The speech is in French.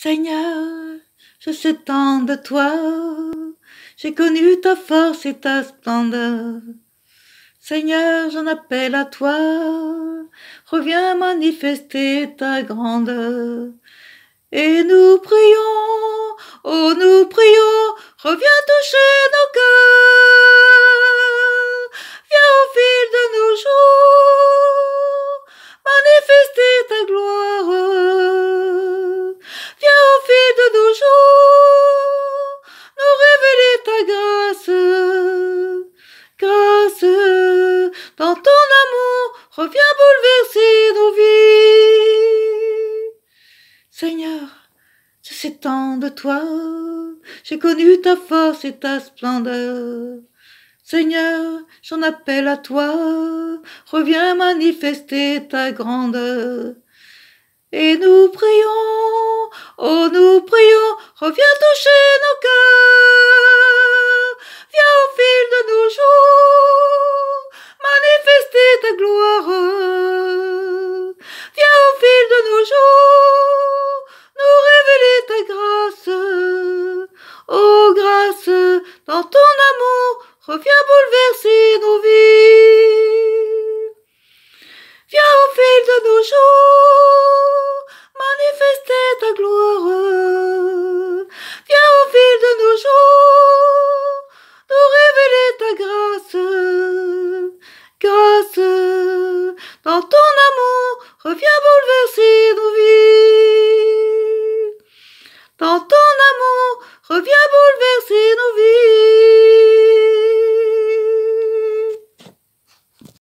Seigneur, je sais de toi, j'ai connu ta force et ta splendeur. Seigneur, j'en appelle à toi, reviens manifester ta grandeur. Et nous prions dans ton amour, reviens bouleverser nos vies. Seigneur, je s'étends de toi, j'ai connu ta force et ta splendeur. Seigneur, j'en appelle à toi, reviens manifester ta grandeur. Et nous prions, oh nous prions, reviens toucher dans ton amour, reviens bouleverser nos vies. Viens au fil de nos jours, manifester ta gloire. Viens au fil de nos jours, nous révéler ta grâce. Grâce, dans ton amour, reviens bouleverser nos vies. reviens bouleverser nos vies.